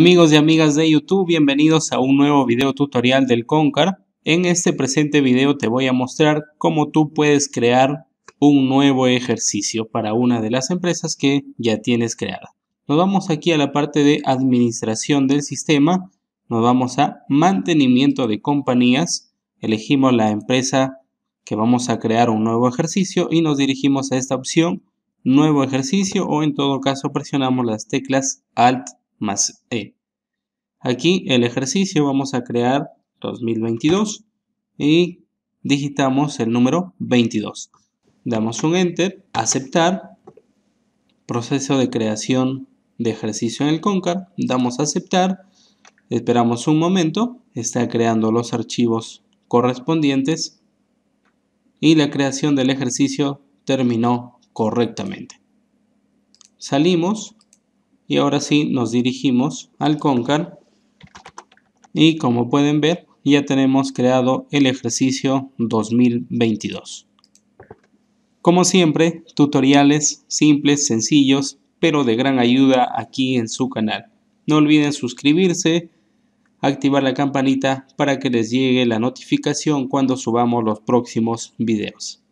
Amigos y amigas de YouTube, bienvenidos a un nuevo video tutorial del Concar. En este presente video te voy a mostrar cómo tú puedes crear un nuevo ejercicio para una de las empresas que ya tienes creada. Nos vamos aquí a la parte de administración del sistema, nos vamos a mantenimiento de compañías, elegimos la empresa que vamos a crear un nuevo ejercicio y nos dirigimos a esta opción, nuevo ejercicio o en todo caso presionamos las teclas Alt más E. Aquí el ejercicio vamos a crear 2022 y digitamos el número 22. Damos un Enter, aceptar, proceso de creación de ejercicio en el CONCAR, damos aceptar, esperamos un momento, está creando los archivos correspondientes y la creación del ejercicio terminó correctamente. Salimos y ahora sí nos dirigimos al CONCAR y como pueden ver ya tenemos creado el ejercicio 2022. Como siempre, tutoriales simples, sencillos, pero de gran ayuda aquí en su canal. No olviden suscribirse, activar la campanita para que les llegue la notificación cuando subamos los próximos videos.